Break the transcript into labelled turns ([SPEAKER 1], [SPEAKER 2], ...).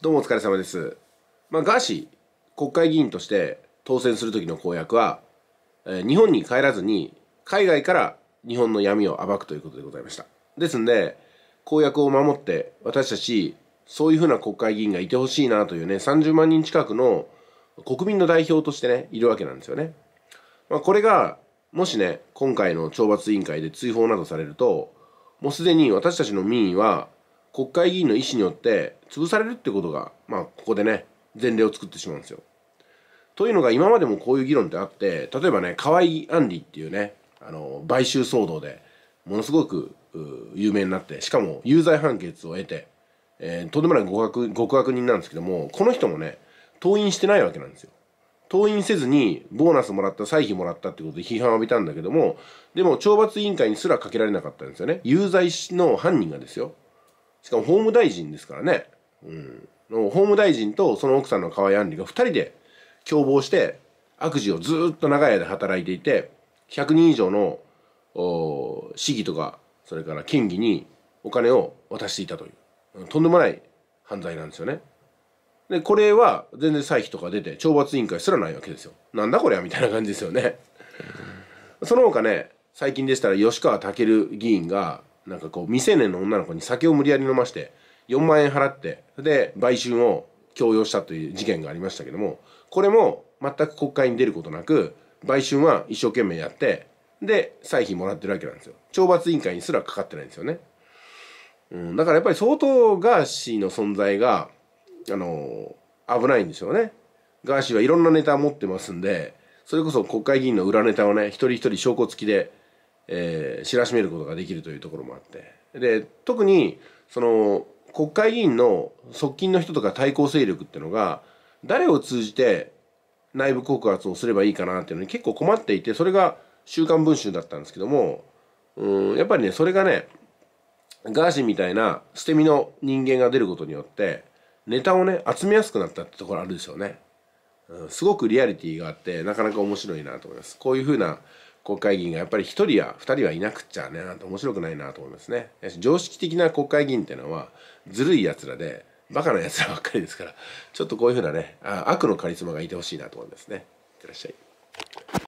[SPEAKER 1] どうもお疲れ様です。まあ、ガーシー国会議員として当選するときの公約は、えー、日本に帰らずに海外から日本の闇を暴くということでございました。ですんで公約を守って私たちそういうふうな国会議員がいてほしいなというね30万人近くの国民の代表としてねいるわけなんですよね。まあ、これがもしね今回の懲罰委員会で追放などされるともうすでに私たちの民意は国会議員の意思によって潰されるってことが、まあ、ここでね前例を作ってしまうんですよ。というのが今までもこういう議論ってあって例えばね河合案里っていうねあの買収騒動でものすごく有名になってしかも有罪判決を得て、えー、とんでもない極悪極悪人なんですけどもこの人もね登院してないわけなんですよ。登院せずにボーナスもらった歳費もらったってことで批判を浴びたんだけどもでも懲罰委員会にすらかけられなかったんですよね有罪の犯人がですよしかも法務大臣ですからね、うん、法務大臣とその奥さんの河合杏里が2人で共謀して悪事をずっと長い間働いていて100人以上の市議とかそれから県議にお金を渡していたというとんでもない犯罪なんですよね。でこれは全然歳費とか出て懲罰委員会すらないわけですよ。なんだこれはみたいな感じですよね。その他ね最近でしたら吉川赳議員がなんかこう未成年の女の子に酒を無理やり飲まして4万円払ってで売春を強要したという事件がありましたけどもこれも全く国会に出ることなく売春は一生懸命やってで歳費もらってるわけなんですよ懲罰委員会にすらかかってないんですよね、うん、だからやっぱり相当ガーシーの存在があの危ないんですよねガーシーはいろんなネタ持ってますんでそれこそ国会議員の裏ネタをね一人一人証拠付きでえー、知らしめることができるというところもあってで特にその国会議員の側近の人とか対抗勢力っていうのが誰を通じて内部告発をすればいいかなっていうのに結構困っていてそれが「週刊文春」だったんですけどもうんやっぱりねそれがねガーシーみたいな捨て身の人間が出ることによってネタをね集めやすくなったってところあるでしょうね、うん、すごくリアリティがあってなかなか面白いなと思いますこういうふな国会議員がやっぱり1人や2人はいなくっちゃね面白くないなと思いますね常識的な国会議員っていうのはずるいやつらでバカなやつらばっかりですからちょっとこういうふうなね悪のカリスマがいてほしいなと思いますねいってらっしゃい